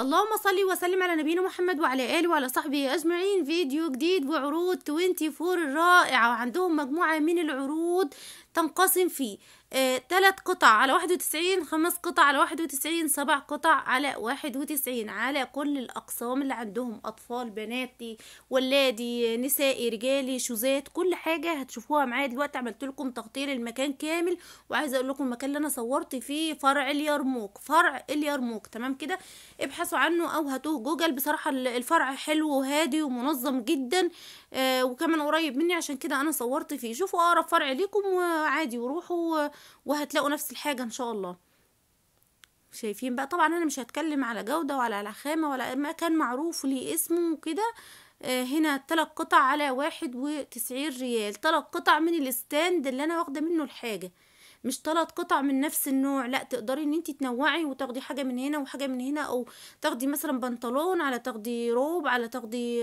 اللهم صل وسلم على نبينا محمد وعلى اله وعلى صحبه اجمعين فيديو جديد وعروض 24 الرائعه وعندهم مجموعه من العروض تنقسم في ثلاث آه، قطع على واحد وتسعين خمس قطع على واحد وتسعين سبع قطع على واحد وتسعين على كل الأقسام اللي عندهم أطفال بناتي ولادي نسائي رجالي شوزات كل حاجة هتشوفوها معايا دلوقتي عملت لكم تغطية المكان كامل وعايزة أقول لكم المكان اللي أنا صورت فيه فرع اليرموك فرع اليرموك تمام كده ابحثوا عنه أو هاتوه جوجل بصراحة الفرع حلو وهادي ومنظم جدا آه وكمان قريب مني عشان كده أنا صورت فيه شوفوا أقرب فرع ليكم عادي وروحوا وهتلاقوا نفس الحاجة ان شاء الله شايفين بقى طبعا انا مش هتكلم على جودة ولا على خامة ولا ما كان معروف ليه اسمه وكده آه، هنا تلات قطع على واحد وتسعين ريال تلات قطع من الستاند اللي انا واخدة منه الحاجة مش ثلاث قطع من نفس النوع لا تقدري ان انت تنوعي وتاخدي حاجه من هنا وحاجه من هنا او تاخدي مثلا بنطلون على تاخدي روب على تاخدي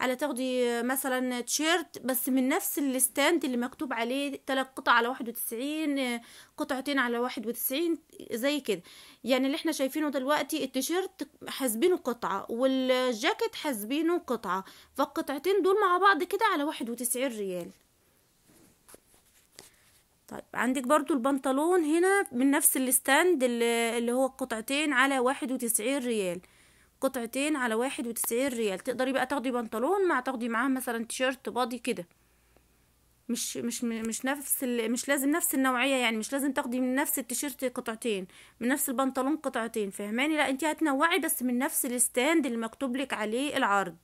على تاخدي مثلا تشيرت بس من نفس الستاند اللي مكتوب عليه ثلاث قطع على واحد وتسعين قطعتين على واحد وتسعين زي كده يعني اللي احنا شايفينه دلوقتي التيشيرت حاسبينه قطعه والجاكيت حاسبينه قطعه فالقطعتين دول مع بعض كده على واحد وتسعين ريال طيب عندك برضو البنطلون هنا من نفس الستاند اللي, هو قطعتين على واحد وتسعين ريال قطعتين على واحد وتسعين ريال تقدري بقى تاخدي بنطلون مع تاخدي معاه مثلا تيشيرت بادي كده مش مش مش نفس مش لازم نفس النوعيه يعني مش لازم تاخدي من نفس التيشيرت قطعتين من نفس البنطلون قطعتين فهماني لا انت هتنوعي بس من نفس الستاند اللي مكتوب لك عليه العرض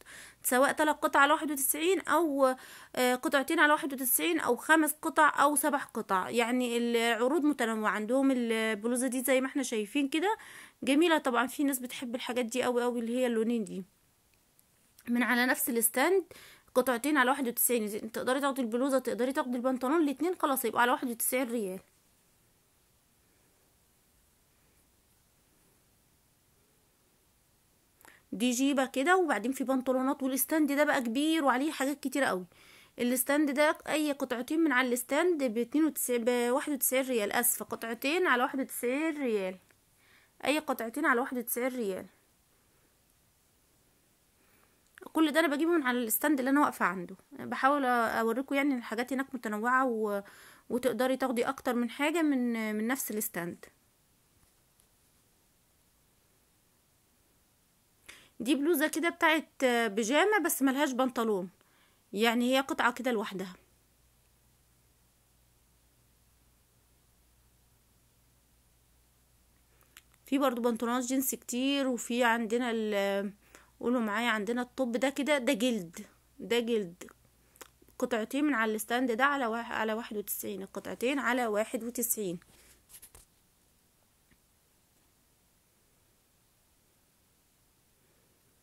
سواء ثلاث قطع على واحد وتسعين او آه، قطعتين على واحد وتسعين او خمس قطع او سبع قطع يعني العروض متنوعه عندهم البلوزه دي زي ما احنا شايفين كده جميله طبعا في ناس بتحب الحاجات دي قوي قوي اللي هي اللونين دي من على نفس الستاند قطعتين على واحد وتسعين تقدري تاخدي البلوزة تقدري تاخدي البنطلون الاتنين خلاص يبقوا على واحد وتسعين ريال دي جيبة كده وبعدين في بنطلونات والاستاند ده بقى كبير وعليه حاجات كتيرة قوي الاستاند ده اي قطعتين من على الاستاند ب 92 بواحد وتسعين ريال اسفة قطعتين على واحد وتسعين ريال اي قطعتين على واحد وتسعين ريال كل ده انا بجيبه من على الستاند اللي انا واقفه عنده بحاول اوريكم يعني الحاجات هناك متنوعه و... وتقدري تاخدي اكتر من حاجه من من نفس الستاند دي بلوزه كده بتاعت بيجامه بس ملهاش بنطلون يعني هي قطعه كده لوحدها في برضو بنطلونات جنس كتير وفي عندنا ال قولوا معايا عندنا الطب ده كده ده جلد ده جلد قطعتين من على الستاند ده على واحد على واحد وتسعين القطعتين على واحد وتسعين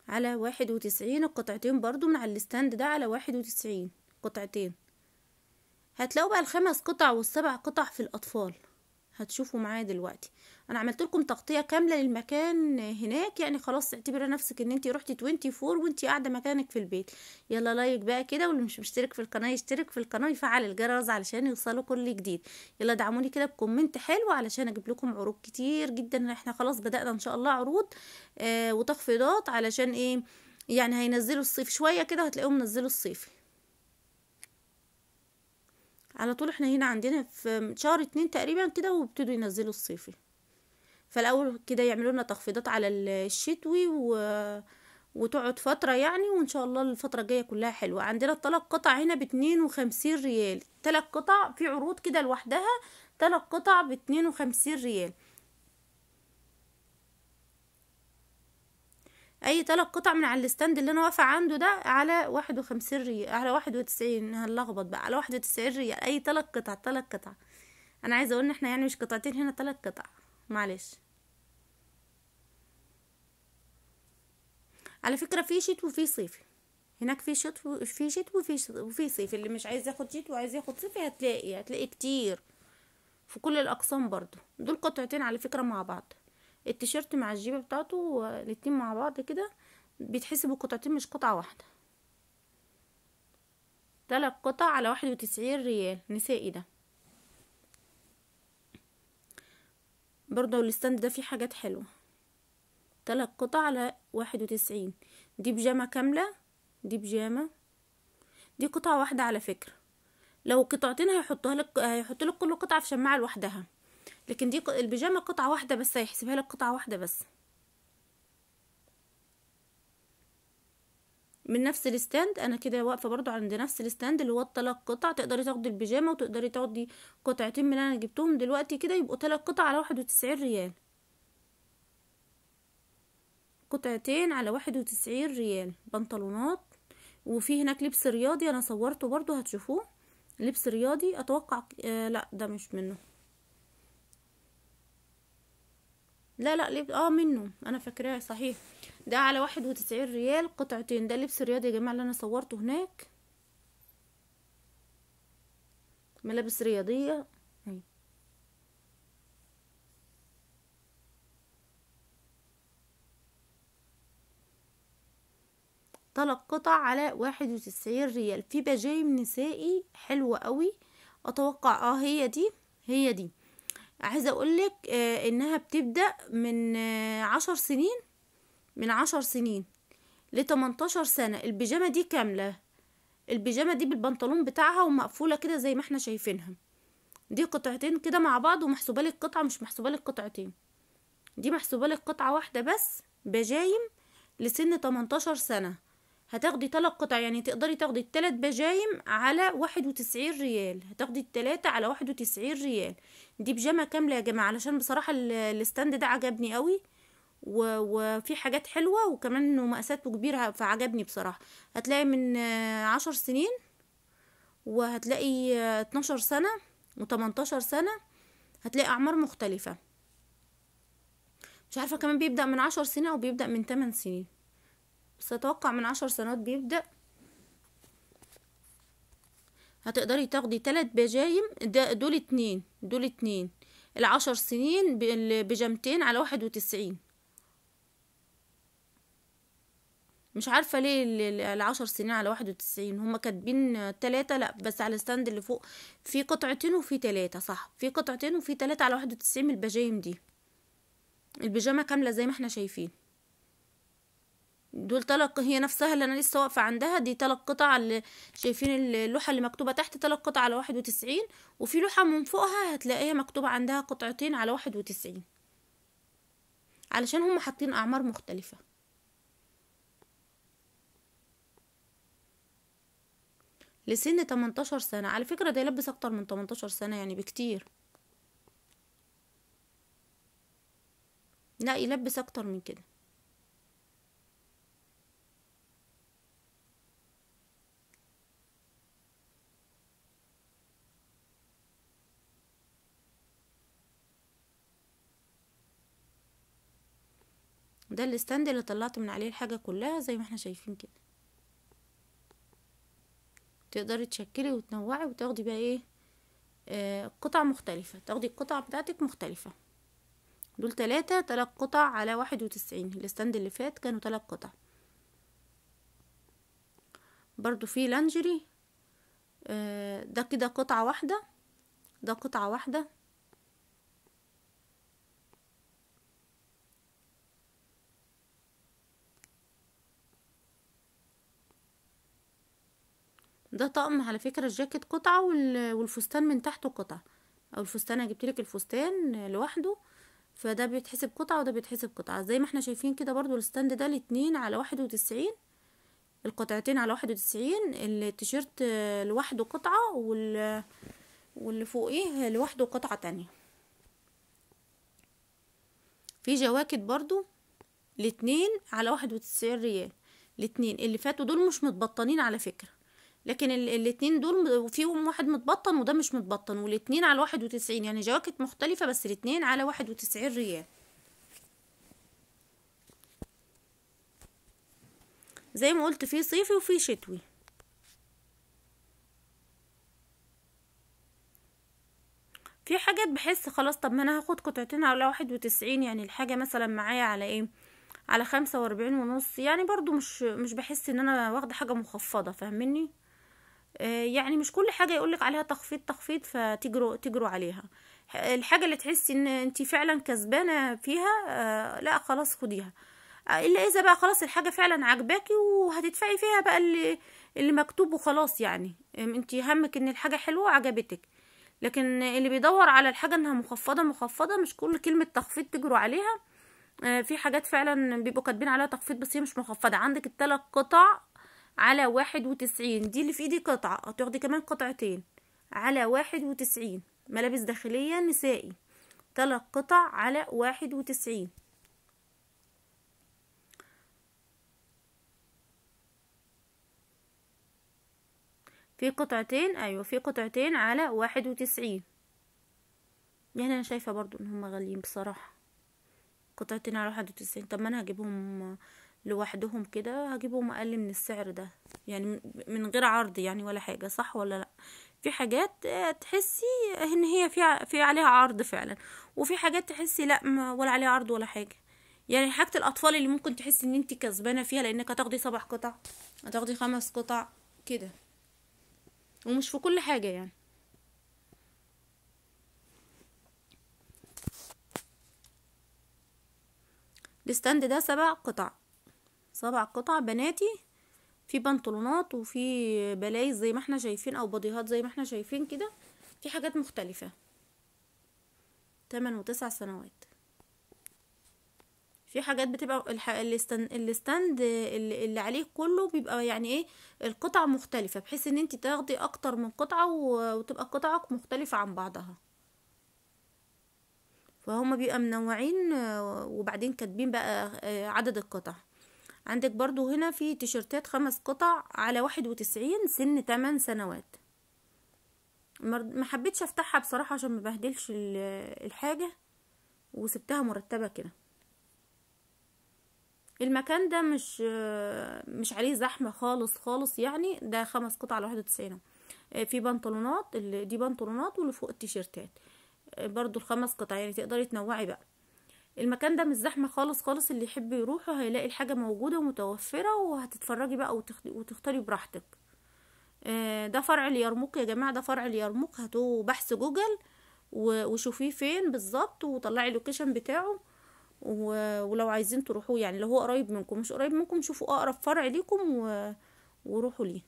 على واحد وتسعين القطعتين برضو من على الستاند ده على واحد وتسعين قطعتين هتلاقوا بقى الخمس قطع والسبع قطع في الأطفال هتشوفوا معايا دلوقتي انا عملت لكم تغطيه كامله للمكان هناك يعني خلاص اعتبري نفسك ان انت رحتي 24 وانت قاعده مكانك في البيت يلا لايك بقى كده واللي مش مشترك في القناه يشترك في القناه ويفعل الجرس علشان يوصله كل جديد يلا دعموني كده بكومنت حلو علشان اجيب لكم عروض كتير جدا احنا خلاص بدانا ان شاء الله عروض آه وتخفيضات علشان ايه يعني هينزلوا الصيف شويه كده هتلاقيهم نزلوا الصيفي على طول احنا هنا عندنا في شهر اتنين تقريبا كده وابتدوا ينزلوا الصيفي فالاول كده يعملوا لنا تخفيضات على الشتوي و... وتقعد فتره يعني وان شاء الله الفتره الجايه كلها حلوه عندنا الثلاث قطع هنا باتنين وخمسين ريال ثلاث قطع في عروض كده لوحدها ثلاث قطع باتنين وخمسين ريال اي تلات قطع من على الستاند اللي انا واقفه عنده ده على واحد وخمسين ريال على واحد وتسعين هنلخبط بقى على واحد وتسعين ريال اي تلات قطع تلات قطع انا عايزه اقول ان احنا يعني مش قطعتين هنا تلات قطع معلش على فكره في شتوي وفي صيفي هناك في شت وفي شت وفي وفي صيف اللي مش عايز ياخد شت وعايز ياخد صيفي هتلاقي هتلاقي كتير في كل الاقسام برضو دول قطعتين على فكره مع بعض التيشيرت مع الجيبه بتاعته الاتنين مع بعض كده بيتحسبوا قطعتين مش قطعه واحده تلات قطع على واحد وتسعين ريال نسائي ده برضه الستاند ده فيه حاجات حلوه تلات قطع على واحد وتسعين دي بيجامه كامله دي بيجامه دي قطعه واحده على فكره لو قطعتين هيحطها لك هيحط لك كل قطعه في شماعه لوحدها لكن دي البيجامه قطعه واحده بس هيحسبها لك قطعه واحده بس من نفس الستاند انا كده واقفه برضو عند نفس الستاند اللي هو الثلاث قطع تقدري تاخدي البيجامه وتقدري تاخدي قطعتين من اللي انا جبتهم دلوقتي كده يبقوا ثلاث قطع على واحد وتسعين ريال قطعتين على واحد وتسعين ريال بنطلونات وفي هناك لبس رياضي انا صورته برضو هتشوفوه لبس رياضي اتوقع آه لا ده مش منه لا لا لب... اه منه انا فاكراه صحيح ده على واحد وتسعين ريال قطعتين ده لبس رياضي يا جماعه اللي انا صورته هناك ملابس رياضيه هي. ثلاث قطع على واحد وتسعين ريال في بجايم نسائي حلوة قوي اتوقع اه هي دي هي دي عايزه اقولك آه، انها بتبدا من آه، عشر سنين من عشر سنين لتمنتاشر سنه البيجامه دي كامله البيجامه دي بالبنطلون بتاعها ومقفوله كده زي ما احنا شايفينها دي قطعتين كده مع بعض ومحسوبه لك قطعه مش محسوبه لك قطعتين دي محسوبه لك قطعه واحده بس بجايم لسن 18 سنه هتاخدي تلات قطع يعني تقدري تاخدي التلات بجايم على واحد وتسعين ريال هتاخدي التلاتة على واحد وتسعين ريال دي بيجامة كاملة يا جماعة علشان بصراحة الستاند ده عجبني قوي وفي حاجات حلوة وكمان انه مقاساته كبيرة فعجبني بصراحة هتلاقي من آه، عشر سنين وهتلاقي آه، اتناشر سنة وتمنتاشر سنة هتلاقي اعمار مختلفة مش عارفة كمان بيبدأ من عشر سنين او بيبدأ من تمن سنين بس اتوقع من عشر سنوات بيبدأ هتقدري تاخدي تلات بجايم ده دول اتنين دول اتنين العشر سنين بجامتين على واحد وتسعين مش عارفة ليه العشر سنين على واحد وتسعين هما كاتبين تلاتة لأ بس على الستاند اللي فوق في قطعتين وفي تلاتة صح في قطعتين وفي تلاتة على واحد وتسعين من البجايم دي البيجامة كاملة زي ما احنا شايفين دول تلق هي نفسها اللي انا لسه واقفه عندها دي تلق قطع اللي شايفين اللوحه اللي مكتوبه تحت تلق قطع على واحد وتسعين وفي لوحه من فوقها هتلاقيها مكتوبه عندها قطعتين على واحد وتسعين علشان هم حاطين اعمار مختلفه لسن 18 سنه على فكره ده يلبس اكتر من 18 سنه يعني بكتير لا يلبس اكتر من كده وده الستاند اللي طلعت من عليه الحاجة كلها زي ما احنا شايفين كده تقدري تشكلي وتنوعي وتاخدي بقى ايه آه، قطع مختلفة تاخدي القطع بتاعتك مختلفة دول تلاتة تلات قطع على واحد وتسعين الستاند اللي فات كانوا تلات قطع برضو في لانجري آه، ده كده قطعة واحدة ده قطعة واحدة ده طقم على فكرة الجاكيت قطعة والفستان من تحته قطعة او الفستان انا جبتلك الفستان لوحده فده بيتحسب قطعة وده بيتحسب قطعة زي ما احنا شايفين كده برضو الستاند ده الاتنين على واحد وتسعين القطعتين على واحد وتسعين التيشيرت لوحده قطعة وال... واللي فوقيه لوحده قطعة تانية في جواكت برضو الاتنين على واحد وتسعين ريال الاتنين اللي فاتوا دول مش متبطنين على فكرة لكن الاثنين دول وفيهم واحد متبطن وده مش متبطن والاثنين على واحد وتسعين يعني جواكت مختلفة بس الاثنين على واحد وتسعين ريال زي ما قلت في صيفي وفي شتوي في حاجات بحس خلاص طب ما انا هاخد قطعتين على واحد وتسعين يعني الحاجة مثلا معايا على ايه على خمسة واربعين ونص يعني برضو مش مش بحس ان انا واخدة حاجة مخفضة فاهمني آه، يعني مش كل حاجه يقولك عليها تخفيض تخفيض فتجروا تجروا عليها الحاجه اللي تحسي ان انت فعلا كسبانه فيها آه، لا خلاص خديها آه، الا اذا بقى خلاص الحاجه فعلا عجباكي وهتدفعي فيها بقى اللي اللي مكتوب وخلاص يعني انت همك ان الحاجه حلوه وعجبتك لكن اللي بيدور على الحاجه انها مخفضه مخفضه مش كل كلمه تخفيض تجروا عليها في حاجات فعلا بيبقوا كاتبين عليها تخفيض بس هي مش مخفضه عندك الثلاث قطع على واحد وتسعين دي اللي في ايدي قطعة هتاخدي كمان قطعتين على واحد وتسعين ملابس داخلية نسائي تلات قطع على واحد وتسعين في قطعتين ايوه في قطعتين على واحد وتسعين يعني انا شايفة برضو ان هم غاليين بصراحة قطعتين على واحد وتسعين طب ما انا هجيبهم لوحدهم كده هجيبهم اقل من السعر ده يعني من غير عرض يعني ولا حاجه صح ولا لا في حاجات آه، تحسي ان هي في في عليها عرض فعلا وفي حاجات تحسي لا ولا عليها عرض ولا حاجه يعني حاجه الاطفال اللي ممكن تحسي ان انت كسبانه فيها لانك هتاخدي سبع قطع هتاخدي خمس قطع كده ومش في كل حاجه يعني الستاند ده سبع قطع سبع قطع بناتي في بنطلونات وفي بلايز زي ما احنا شايفين او بضيهات زي ما احنا شايفين كده في حاجات مختلفة تمن وتسع سنوات في حاجات بتبقى الح... الستند الستاند اللي, اللي عليه كله بيبقى يعني ايه القطع مختلفة بحيث ان انت تاخدي اكتر من قطعة وتبقى قطعك مختلفة عن بعضها فهم بيبقى منوعين وبعدين كاتبين بقى آه، عدد القطع عندك برضو هنا في تيشرتات خمس قطع على واحد وتسعين سن تمن سنوات ما حبيتش افتحها بصراحه عشان ما بهدلش الحاجه وسبتها مرتبه كده المكان ده مش مش عليه زحمه خالص خالص يعني ده خمس قطع على واحد وتسعين آه، في بنطلونات دي بنطلونات واللي فوق التيشرتات آه، برضو الخمس قطع يعني تقدري تنوعي بقى المكان ده مش زحمه خالص خالص اللي يحب يروحه هيلاقي الحاجه موجوده ومتوفره وهتتفرجي بقى وتختاري براحتك آه، ده فرع اليرموك يا جماعه ده فرع اليرموك هاتوه بحث جوجل وشوفيه فين بالظبط وطلعي اللوكيشن بتاعه ولو عايزين تروحوه يعني لو هو قريب منكم مش قريب منكم شوفوا اقرب فرع ليكم وروحوا ليه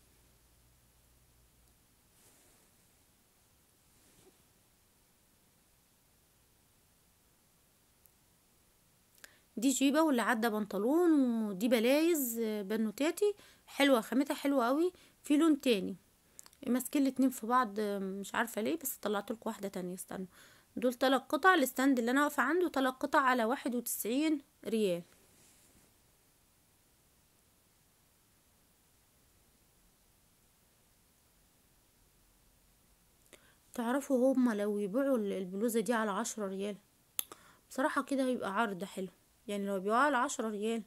دي جيبة واللي عدى بنطلون ودي بلايز آه، بنوتاتي حلوة خامتها حلوة قوي في لون تاني ماسكين الاتنين في بعض آه، مش عارفة ليه بس طلعت لكم واحدة تانية استنوا دول تلات قطع الستاند اللي انا واقفة عنده تلات قطع على واحد وتسعين ريال تعرفوا هما لو يبيعوا البلوزة دي على عشرة ريال بصراحة كده هيبقى عرض حلو يعني لو بيبيعوها على عشرة ريال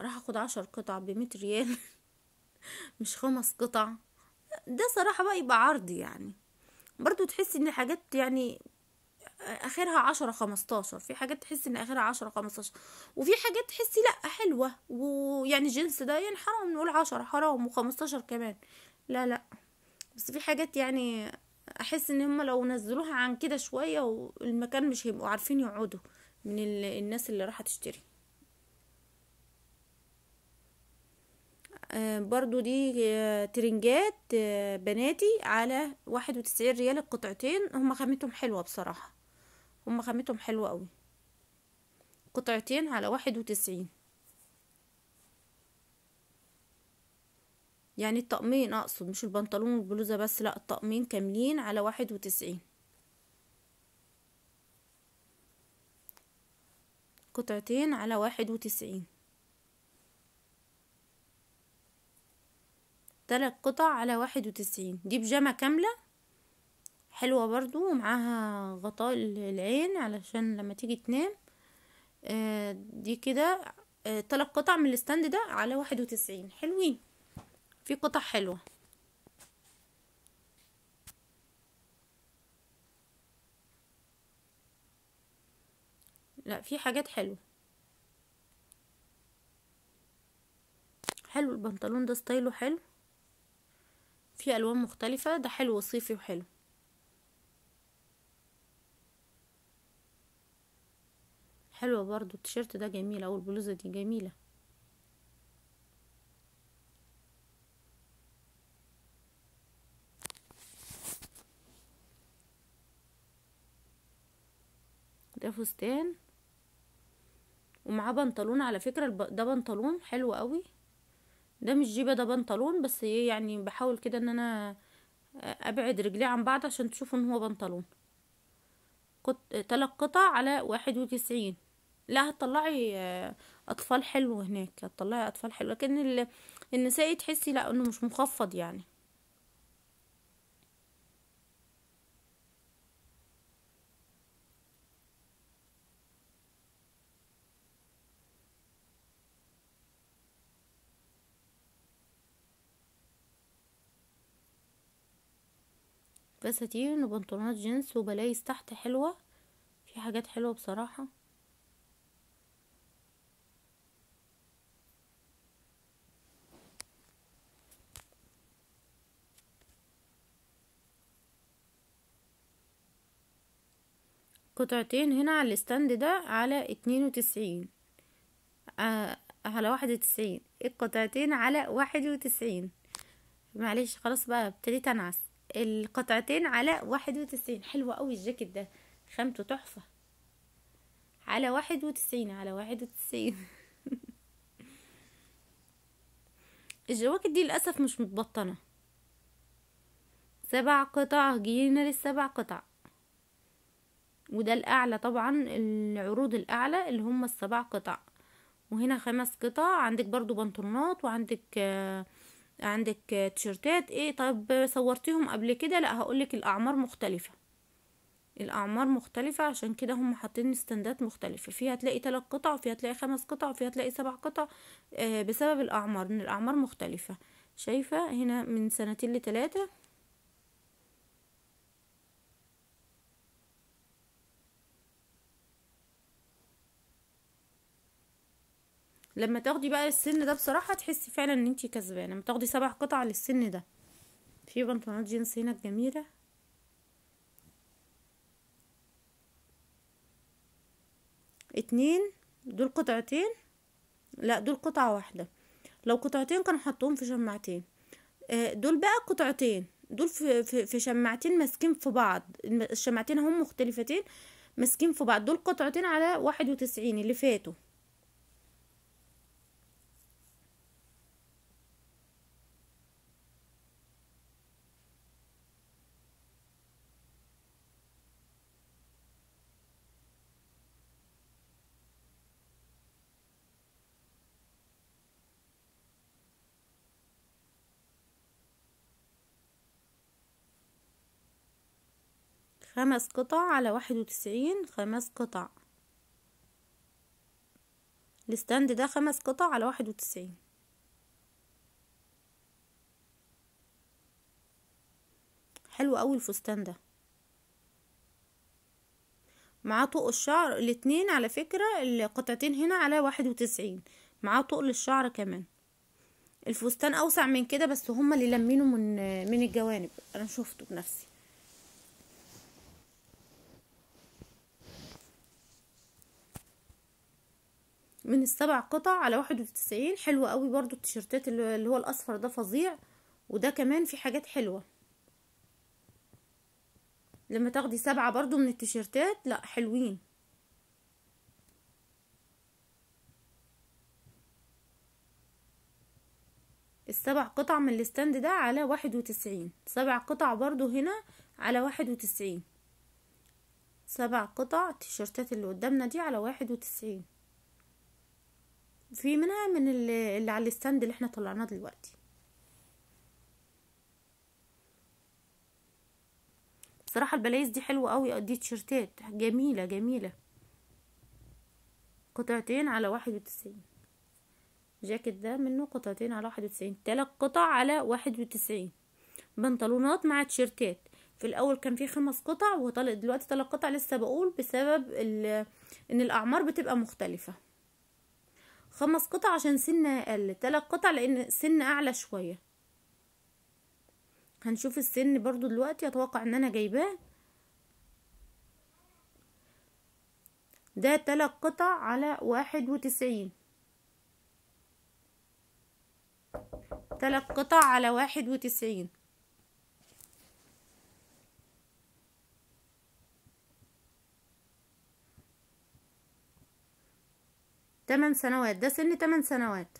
راح اخد عشر قطع بمية ريال مش خمس قطع ده صراحة بقى يبقى عرض يعني برضو تحس ان حاجات يعني اخرها عشرة خمستاشر في حاجات تحس ان اخرها عشرة خمستاشر وفي حاجات تحسي لا حلوة ويعني الجنس ده يعني حرام نقول عشرة حرام وخمستاشر كمان لا لا بس في حاجات يعني احس ان هم لو نزلوها عن كده شوية والمكان مش هيبقوا عارفين يقعدوا من الناس اللي راح تشتري آه، برضو دي آه، ترنجات آه، بناتي على واحد وتسعين ريال القطعتين هما خامتهم حلوة بصراحة هما خامتهم حلوة قوي قطعتين على واحد وتسعين يعني الطقمين اقصد مش البنطلون والبلوزة بس لا الطقمين كاملين على واحد وتسعين قطعتين على واحد وتسعين تلات قطع على واحد وتسعين دي بجامة كاملة حلوة برضو ومعاها غطاء العين علشان لما تيجي تنام آه، دي كده آه، تلات قطع من الستاند ده على واحد وتسعين حلوين في قطع حلوه لا في حاجات حلوه حلو البنطلون ده ستايله حلو في الوان مختلفه ده حلو صيفي وحلو حلوه برضو التيشيرت ده جميل او البلوزه دي جميله ده فستان ومعاه بنطلون على فكرة ده بنطلون حلو قوي ده مش جيبة ده بنطلون بس ايه، يعني بحاول كده ان انا ابعد رجليه عن بعض عشان تشوفوا ان هو بنطلون قط... تلات قطع على واحد وتسعين لا هتطلعي اطفال حلو هناك هتطلعي اطفال حلو لكن النسائي تحسي لا انه مش مخفض يعني فساتين وبنطلونات جينز وبلايز تحت حلوة في حاجات حلوة بصراحة قطعتين هنا على الستاند ده على اتنين وتسعين آه على واحد وتسعين القطعتين على واحد وتسعين معلش خلاص بقى ابتديت انعس القطعتين على واحد وتسعين حلو قوي الجاكيت ده خامته تحفة على واحد وتسعين على واحد وتسعين الجواكت دي للأسف مش متبطنة سبع قطع جينا للسبع قطع وده الأعلى طبعا العروض الأعلى اللي هم السبع قطع وهنا خمس قطع عندك برضو بنطلونات وعندك آه عندك تيشرتات ايه طب صورتيهم قبل كده لا هقولك الاعمار مختلفه الاعمار مختلفه عشان كده هم حاطين استندات مختلفه فيها تلاقي ثلاث قطع وفيها تلاقي خمس قطع وفيها تلاقي سبع قطع آه، بسبب الاعمار ان الاعمار مختلفه شايفه هنا من سنتين لثلاثه لما تاخدي بقى السن ده بصراحه تحسي فعلا ان انتي كسبانه لما تاخدي سبع قطع للسن ده في بنطلونات جينز هنا جميله اتنين دول قطعتين لا دول قطعه واحده لو قطعتين كانوا حطوهم في شماعتين آه، دول بقى قطعتين دول في, في, في شماعتين ماسكين في بعض الشماعتين هم مختلفتين ماسكين في بعض دول قطعتين على واحد وتسعين اللي فاتوا خمس قطع على واحد وتسعين خمس قطع الستاند ده خمس قطع على واحد وتسعين حلو قوي الفستان ده معاه طوق الشعر الاتنين على فكرة القطعتين هنا على واحد وتسعين معاه طوق للشعر كمان الفستان اوسع من كده بس هما اللي لمينه من من الجوانب انا شفته بنفسي من السبع قطع على واحد وتسعين حلو قوي برضو التيشيرتات اللي هو الاصفر ده فظيع وده كمان في حاجات حلوة لما تاخدي سبعة برضو من التيشيرتات لا حلوين السبع قطع من الستاند ده على واحد وتسعين سبع قطع برضو هنا على واحد وتسعين سبع قطع التيشيرتات اللي قدامنا دي على واحد وتسعين في منها من اللي على الستاند اللي احنا طلعناه دلوقتي بصراحة البلايز دي حلوة قوي اه، دي تيشرتات جميلة جميلة قطعتين على واحد وتسعين جاكيت ده منه قطعتين على واحد وتسعين تلات قطع على واحد وتسعين بنطلونات مع تيشرتات في الاول كان في خمس قطع وطلق دلوقتي تلات قطع لسه بقول بسبب ان الاعمار بتبقى مختلفه خمس قطع عشان سنها اقل تلات قطع لان السن اعلى شويه هنشوف السن برضو دلوقتي اتوقع ان انا جايباه ده تلات قطع على واحد وتسعين تلات قطع على واحد وتسعين تمن سنوات ده سن تمن سنوات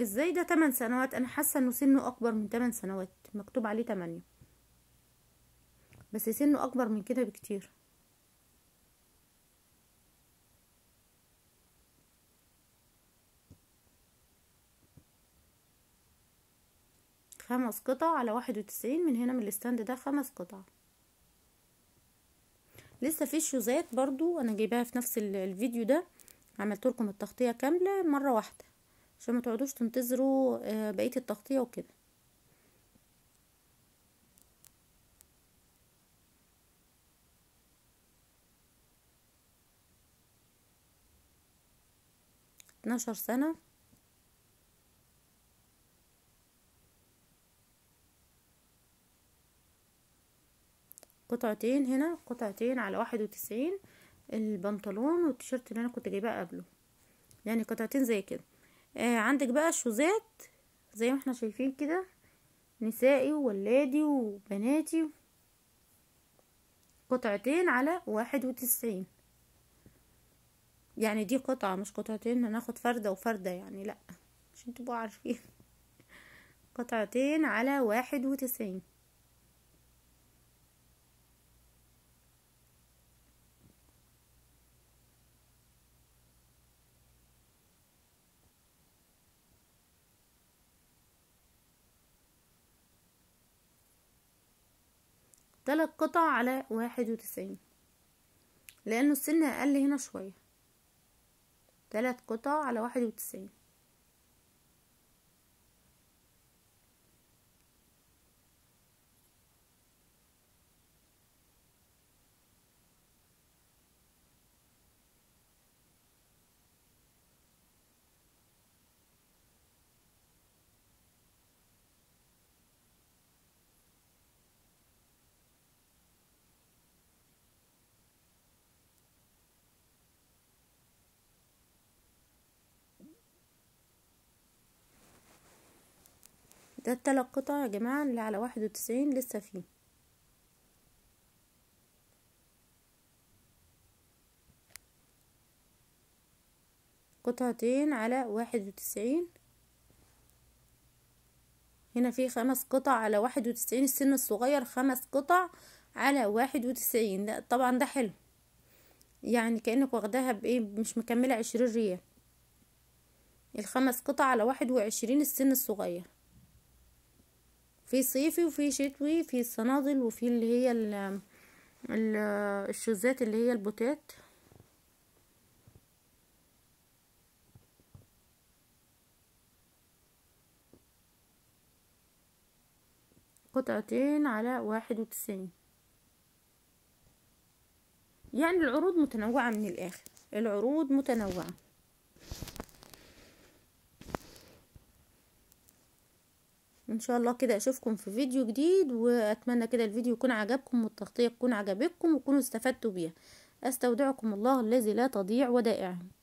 ازاي ده تمن سنوات انا حاسه انه سنه اكبر من تمن سنوات مكتوب عليه تمانيه بس سنه اكبر من كده بكتير خمس قطع على واحد وتسعين من هنا من الستاند ده خمس قطع لسه في شوزات برضو انا جايباها في نفس الفيديو ده عملت لكم التغطيه كامله مره واحده عشان ما تقعدوش تنتظروا آه، بقيه التغطيه وكده اتناشر سنه قطعتين هنا قطعتين على واحد وتسعين البنطلون والتيشيرت اللي انا كنت جايباه قبله يعني قطعتين زي كده آه عندك بقى الشوزات زي ما احنا شايفين كده نسائي وولادي وبناتي قطعتين على واحد وتسعين يعني دي قطعة مش قطعتين هناخد فردة وفردة يعني لا عشان تبقوا عارفين قطعتين على واحد وتسعين ثلاث قطع على واحد وتسعين لأنه السن أقل هنا شوية ثلاث قطع على واحد وتسعين ده التلات قطع يا جماعة اللي على واحد وتسعين لسه فيه قطعتين على واحد وتسعين هنا في خمس قطع على واحد وتسعين السن الصغير خمس قطع على واحد وتسعين ده طبعا ده حلو يعني كأنك واخداها بإيه مش مكملة عشرين ريال الخمس قطع على واحد وعشرين السن الصغير في صيفي وفي شتوي في الصنادل وفي اللي هي الشوزات اللي هي البوتات قطعتين على واحد وتسعين يعني العروض متنوعة من الآخر العروض متنوعة ان شاء الله كده اشوفكم في فيديو جديد واتمنى كده الفيديو يكون عجبكم والتغطيه تكون عجبتكم وتكونوا استفدتوا بيها استودعكم الله الذي لا تضيع ودائعه